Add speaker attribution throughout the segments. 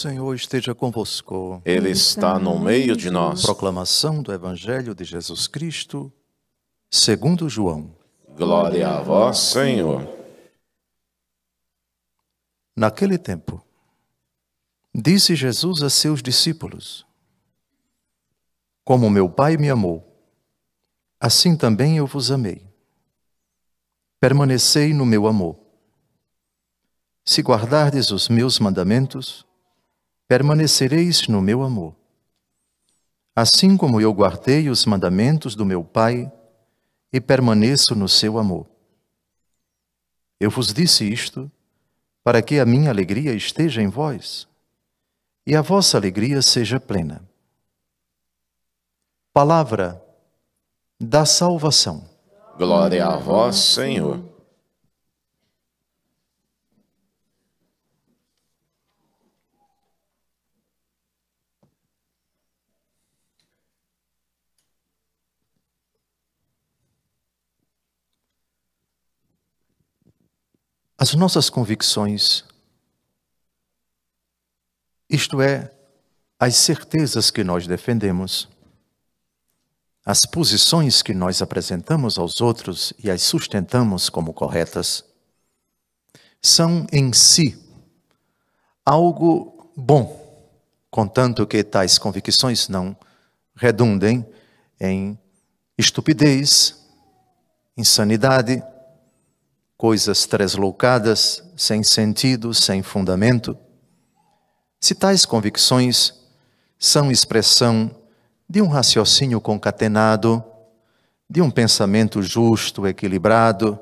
Speaker 1: Senhor esteja convosco. Ele está no meio de nós. Proclamação do Evangelho de Jesus Cristo, segundo João. Glória a vós, Senhor. Naquele tempo, disse Jesus a seus discípulos: Como meu Pai me amou, assim também eu vos amei. Permanecei no meu amor. Se guardardes os meus mandamentos, permanecereis no meu amor. Assim como eu guardei os mandamentos do meu Pai e permaneço no seu amor. Eu vos disse isto para que a minha alegria esteja em vós e a vossa alegria seja plena. Palavra da salvação. Glória a vós, Senhor. as nossas convicções, isto é, as certezas que nós defendemos, as posições que nós apresentamos aos outros e as sustentamos como corretas, são em si algo bom, contanto que tais convicções não redundem em estupidez, insanidade, coisas tresloucadas, sem sentido, sem fundamento? Se tais convicções são expressão de um raciocínio concatenado, de um pensamento justo, equilibrado,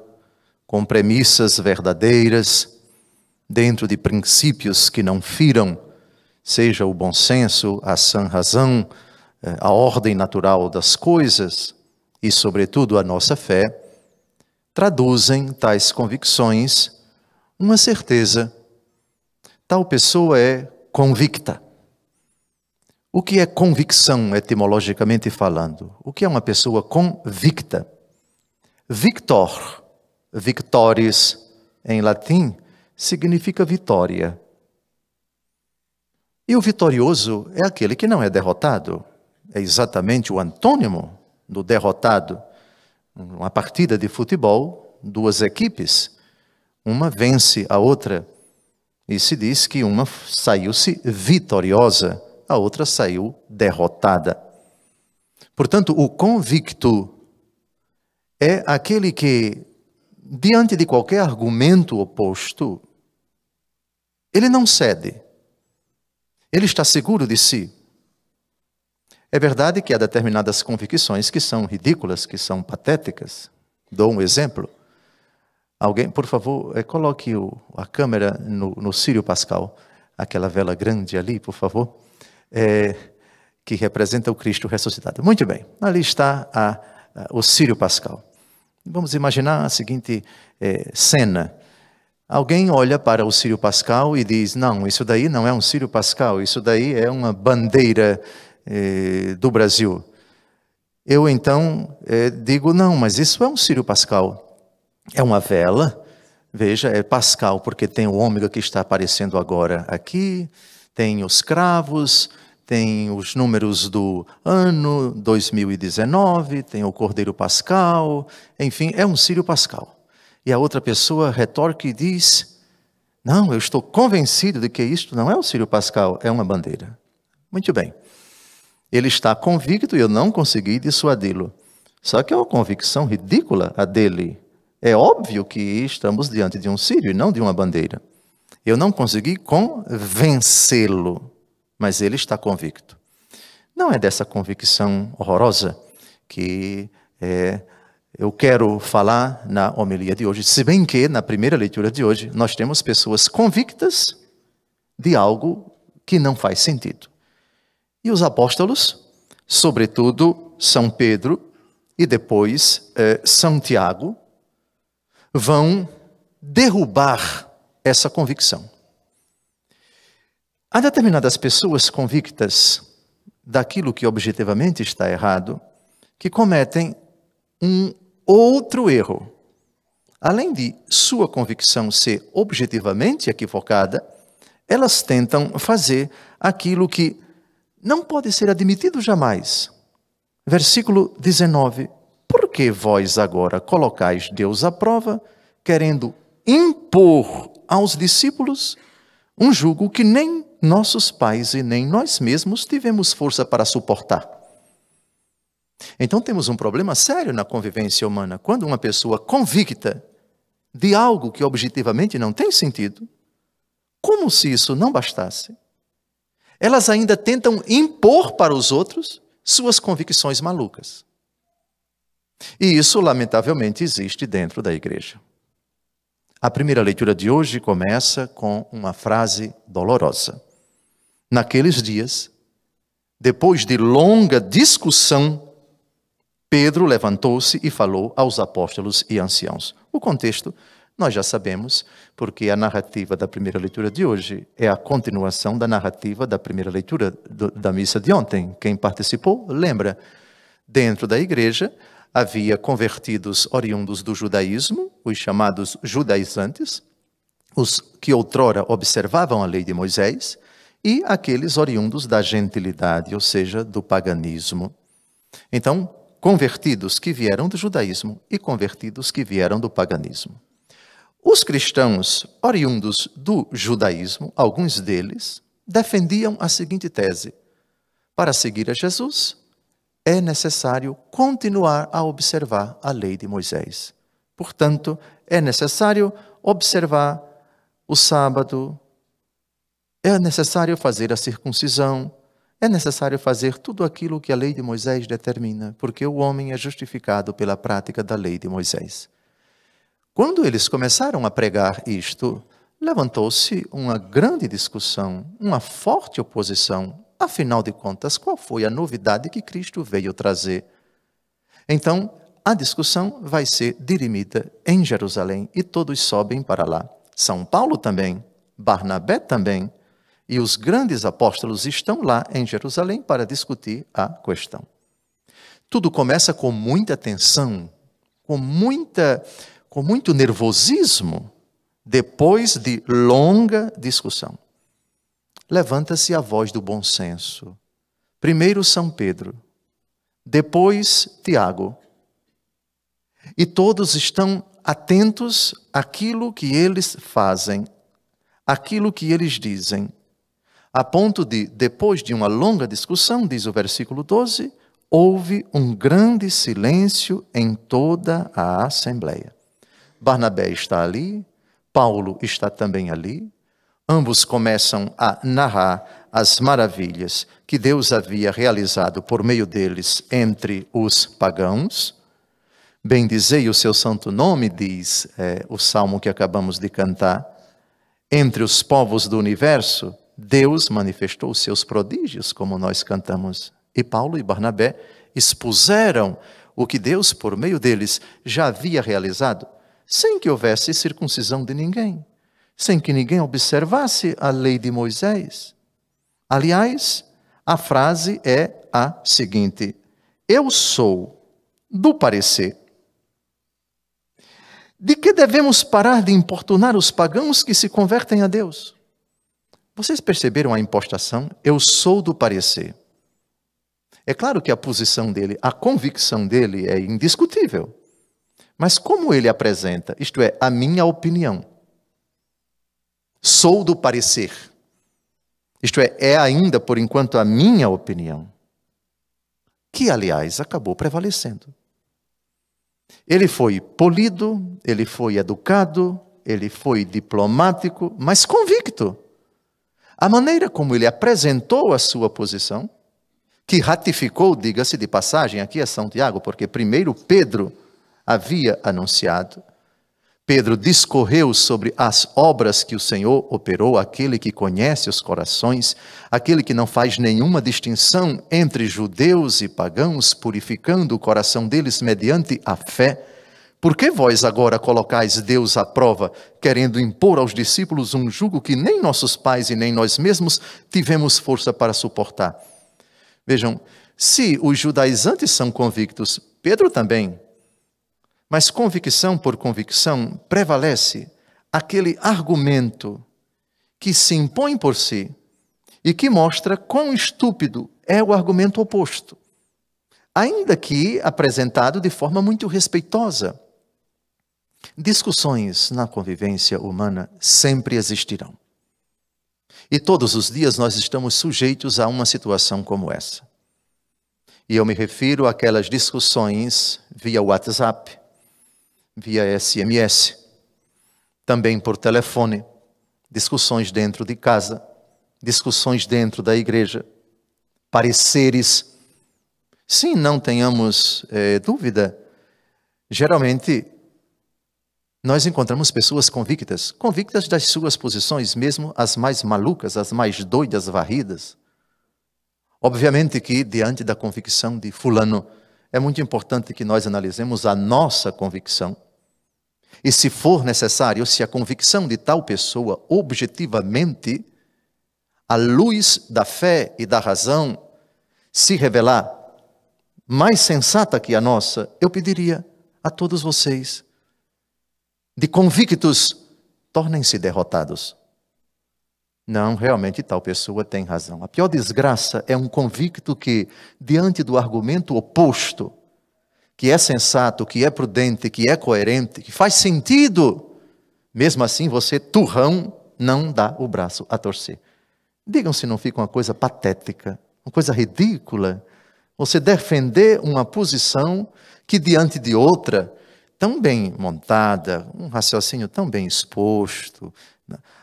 Speaker 1: com premissas verdadeiras, dentro de princípios que não firam, seja o bom senso, a sã razão, eh, a ordem natural das coisas e, sobretudo, a nossa fé, traduzem tais convicções uma certeza. Tal pessoa é convicta. O que é convicção, etimologicamente falando? O que é uma pessoa convicta? Victor, victoris em latim, significa vitória. E o vitorioso é aquele que não é derrotado. É exatamente o antônimo do derrotado uma partida de futebol, duas equipes, uma vence a outra e se diz que uma saiu-se vitoriosa, a outra saiu derrotada. Portanto, o convicto é aquele que, diante de qualquer argumento oposto, ele não cede. Ele está seguro de si. É verdade que há determinadas convicções que são ridículas, que são patéticas. Dou um exemplo. Alguém, por favor, é, coloque o, a câmera no, no Círio Pascal, aquela vela grande ali, por favor, é, que representa o Cristo ressuscitado. Muito bem, ali está a, a, o Círio Pascal. Vamos imaginar a seguinte é, cena. Alguém olha para o Círio Pascal e diz: Não, isso daí não é um Círio Pascal, isso daí é uma bandeira eh, do Brasil. Eu então eh, digo, não, mas isso é um sírio Pascal. É uma vela, veja, é Pascal, porque tem o ômega que está aparecendo agora aqui, tem os cravos, tem os números do ano 2019, tem o Cordeiro Pascal, enfim, é um sírio Pascal. E a outra pessoa retorque e diz: Não, eu estou convencido de que isto não é o sírio Pascal, é uma bandeira. Muito bem. Ele está convicto e eu não consegui dissuadi-lo. Só que é uma convicção ridícula a dele. É óbvio que estamos diante de um sírio e não de uma bandeira. Eu não consegui convencê-lo, mas ele está convicto. Não é dessa convicção horrorosa que é, eu quero falar na homilia de hoje, se bem que na primeira leitura de hoje nós temos pessoas convictas de algo que não faz sentido. E os apóstolos, sobretudo São Pedro e depois eh, São Tiago, vão derrubar essa convicção. Há determinadas pessoas convictas daquilo que objetivamente está errado que cometem um outro erro. Além de sua convicção ser objetivamente equivocada, elas tentam fazer aquilo que não pode ser admitido jamais. Versículo 19: Por que vós agora colocais Deus à prova, querendo impor aos discípulos um jugo que nem nossos pais e nem nós mesmos tivemos força para suportar? Então temos um problema sério na convivência humana. Quando uma pessoa convicta de algo que objetivamente não tem sentido, como se isso não bastasse, elas ainda tentam impor para os outros suas convicções malucas. E isso, lamentavelmente, existe dentro da igreja. A primeira leitura de hoje começa com uma frase dolorosa. Naqueles dias, depois de longa discussão, Pedro levantou-se e falou aos apóstolos e anciãos. O contexto nós já sabemos, porque a narrativa da primeira leitura de hoje é a continuação da narrativa da primeira leitura do, da missa de ontem. Quem participou, lembra. Dentro da igreja havia convertidos oriundos do judaísmo, os chamados judaizantes, os que outrora observavam a lei de Moisés, e aqueles oriundos da gentilidade, ou seja, do paganismo. Então, convertidos que vieram do judaísmo e convertidos que vieram do paganismo. Os cristãos oriundos do judaísmo, alguns deles, defendiam a seguinte tese: para seguir a Jesus, é necessário continuar a observar a lei de Moisés. Portanto, é necessário observar o sábado, é necessário fazer a circuncisão, é necessário fazer tudo aquilo que a lei de Moisés determina, porque o homem é justificado pela prática da lei de Moisés. Quando eles começaram a pregar isto, levantou-se uma grande discussão, uma forte oposição. Afinal de contas, qual foi a novidade que Cristo veio trazer? Então, a discussão vai ser dirimida em Jerusalém e todos sobem para lá. São Paulo também, Barnabé também, e os grandes apóstolos estão lá em Jerusalém para discutir a questão. Tudo começa com muita tensão, com muita com muito nervosismo, depois de longa discussão. Levanta-se a voz do bom senso. Primeiro São Pedro, depois Tiago. E todos estão atentos àquilo que eles fazem, àquilo que eles dizem. A ponto de, depois de uma longa discussão, diz o versículo 12, houve um grande silêncio em toda a assembleia. Barnabé está ali, Paulo está também ali. Ambos começam a narrar as maravilhas que Deus havia realizado por meio deles entre os pagãos. Bendizei o seu santo nome, diz é, o salmo que acabamos de cantar. Entre os povos do universo, Deus manifestou os seus prodígios, como nós cantamos. E Paulo e Barnabé expuseram o que Deus, por meio deles, já havia realizado sem que houvesse circuncisão de ninguém, sem que ninguém observasse a lei de Moisés. Aliás, a frase é a seguinte: Eu sou do parecer. De que devemos parar de importunar os pagãos que se convertem a Deus? Vocês perceberam a impostação? Eu sou do parecer. É claro que a posição dele, a convicção dele é indiscutível. Mas como ele apresenta? Isto é, a minha opinião. Sou do parecer. Isto é, é ainda, por enquanto, a minha opinião. Que, aliás, acabou prevalecendo. Ele foi polido, ele foi educado, ele foi diplomático, mas convicto. A maneira como ele apresentou a sua posição, que ratificou, diga-se de passagem, aqui a é São Tiago, porque primeiro Pedro havia anunciado. Pedro discorreu sobre as obras que o Senhor operou, aquele que conhece os corações, aquele que não faz nenhuma distinção entre judeus e pagãos, purificando o coração deles mediante a fé. Por que vós agora colocais Deus à prova, querendo impor aos discípulos um jugo que nem nossos pais e nem nós mesmos tivemos força para suportar? Vejam, se os judaizantes são convictos, Pedro também mas convicção por convicção prevalece aquele argumento que se impõe por si e que mostra quão estúpido é o argumento oposto, ainda que apresentado de forma muito respeitosa. Discussões na convivência humana sempre existirão. E todos os dias nós estamos sujeitos a uma situação como essa. E eu me refiro àquelas discussões via WhatsApp, via SMS, também por telefone, discussões dentro de casa, discussões dentro da igreja, pareceres. Sim, não tenhamos é, dúvida, geralmente nós encontramos pessoas convictas, convictas das suas posições, mesmo as mais malucas, as mais doidas, varridas. Obviamente que, diante da convicção de Fulano, é muito importante que nós analisemos a nossa convicção e se for necessário, se a convicção de tal pessoa objetivamente, à luz da fé e da razão, se revelar mais sensata que a nossa, eu pediria a todos vocês, de convictos, tornem-se derrotados. Não, realmente tal pessoa tem razão. A pior desgraça é um convicto que, diante do argumento oposto, que é sensato, que é prudente, que é coerente, que faz sentido, mesmo assim você, turrão, não dá o braço a torcer. Digam se não fica uma coisa patética, uma coisa ridícula, você defender uma posição que diante de outra, tão bem montada, um raciocínio tão bem exposto,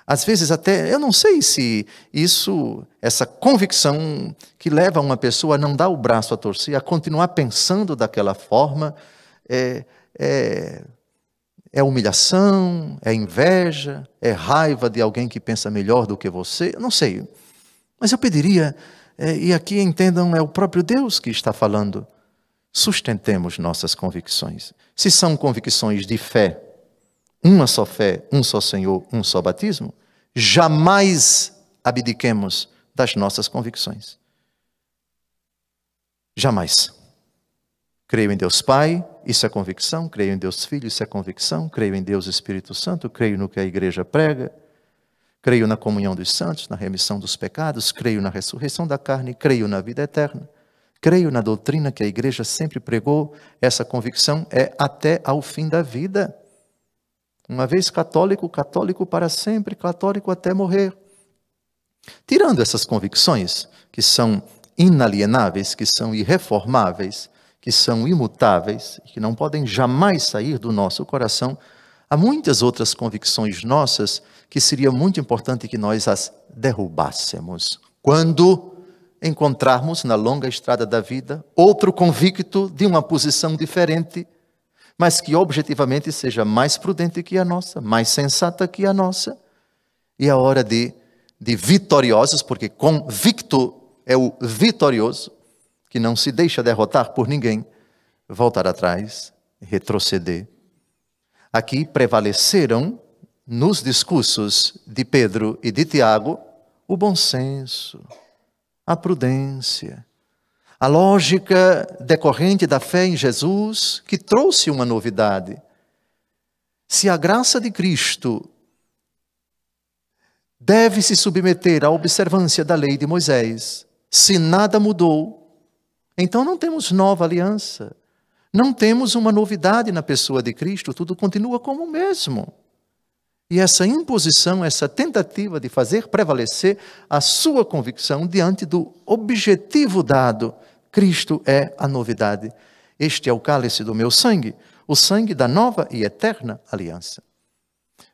Speaker 1: às vezes até, eu não sei se isso, essa convicção que leva uma pessoa a não dar o braço a torcer, a continuar pensando daquela forma, é, é, é humilhação, é inveja, é raiva de alguém que pensa melhor do que você, eu não sei. Mas eu pediria, é, e aqui entendam, é o próprio Deus que está falando, sustentemos nossas convicções. Se são convicções de fé, uma só fé, um só Senhor, um só batismo, jamais abdiquemos das nossas convicções. Jamais. Creio em Deus Pai, isso é convicção. Creio em Deus Filho, isso é convicção. Creio em Deus Espírito Santo, creio no que a igreja prega. Creio na comunhão dos santos, na remissão dos pecados, creio na ressurreição da carne, creio na vida eterna. Creio na doutrina que a igreja sempre pregou, essa convicção é até ao fim da vida. Uma vez católico, católico para sempre, católico até morrer. Tirando essas convicções, que são inalienáveis, que são irreformáveis, que são imutáveis e que não podem jamais sair do nosso coração, há muitas outras convicções nossas que seria muito importante que nós as derrubássemos. Quando encontrarmos na longa estrada da vida outro convicto de uma posição diferente mas que objetivamente seja mais prudente que a nossa, mais sensata que a nossa. E a é hora de, de vitoriosos, porque convicto é o vitorioso, que não se deixa derrotar por ninguém, voltar atrás, retroceder. Aqui prevaleceram nos discursos de Pedro e de Tiago o bom senso, a prudência, a lógica decorrente da fé em Jesus que trouxe uma novidade. Se a graça de Cristo deve se submeter à observância da lei de Moisés, se nada mudou, então não temos nova aliança, não temos uma novidade na pessoa de Cristo, tudo continua como o mesmo. E essa imposição, essa tentativa de fazer prevalecer a sua convicção diante do objetivo dado Cristo é a novidade. Este é o cálice do meu sangue, o sangue da nova e eterna aliança.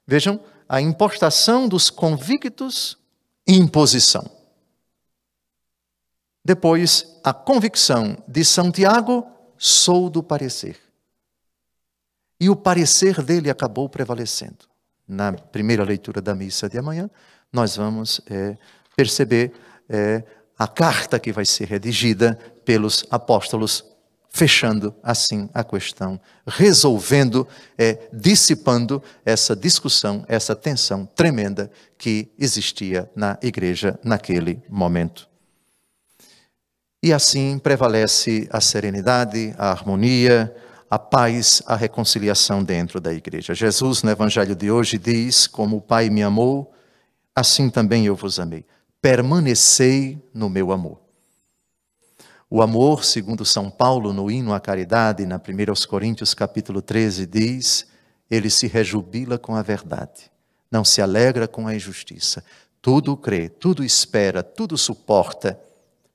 Speaker 1: Vejam a importação dos convictos e imposição. Depois, a convicção de São Tiago, sou do parecer. E o parecer dele acabou prevalecendo. Na primeira leitura da missa de amanhã, nós vamos é, perceber é, a carta que vai ser redigida pelos apóstolos, fechando assim a questão, resolvendo, é, dissipando essa discussão, essa tensão tremenda que existia na igreja naquele momento. E assim prevalece a serenidade, a harmonia, a paz, a reconciliação dentro da igreja. Jesus, no Evangelho de hoje, diz: Como o Pai me amou, assim também eu vos amei. Permanecei no meu amor. O amor, segundo São Paulo, no hino à caridade, na 1 Coríntios capítulo 13, diz, ele se rejubila com a verdade, não se alegra com a injustiça, tudo crê, tudo espera, tudo suporta.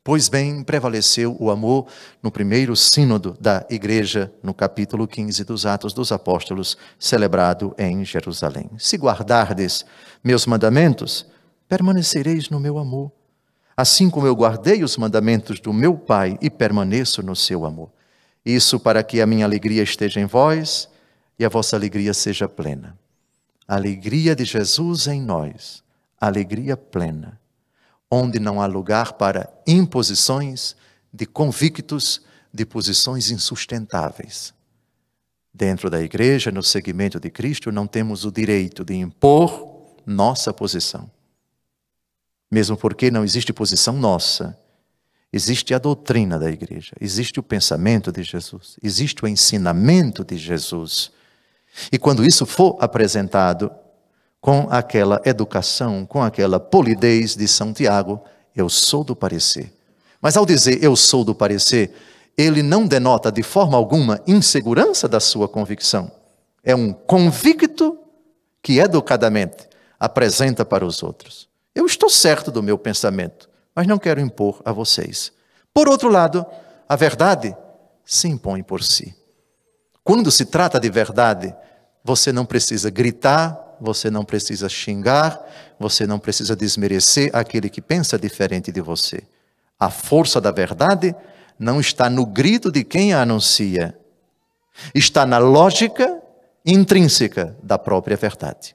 Speaker 1: Pois bem, prevaleceu o amor no primeiro sínodo da igreja, no capítulo 15 dos Atos dos Apóstolos, celebrado em Jerusalém. Se guardardes meus mandamentos, permanecereis no meu amor assim como eu guardei os mandamentos do meu Pai e permaneço no seu amor. Isso para que a minha alegria esteja em vós e a vossa alegria seja plena. A alegria de Jesus em nós, alegria plena, onde não há lugar para imposições de convictos de posições insustentáveis. Dentro da igreja, no segmento de Cristo, não temos o direito de impor nossa posição mesmo porque não existe posição nossa. Existe a doutrina da igreja, existe o pensamento de Jesus, existe o ensinamento de Jesus. E quando isso for apresentado com aquela educação, com aquela polidez de São Tiago, eu sou do parecer. Mas ao dizer eu sou do parecer, ele não denota de forma alguma insegurança da sua convicção. É um convicto que educadamente apresenta para os outros. Eu estou certo do meu pensamento, mas não quero impor a vocês. Por outro lado, a verdade se impõe por si. Quando se trata de verdade, você não precisa gritar, você não precisa xingar, você não precisa desmerecer aquele que pensa diferente de você. A força da verdade não está no grito de quem a anuncia, está na lógica intrínseca da própria verdade.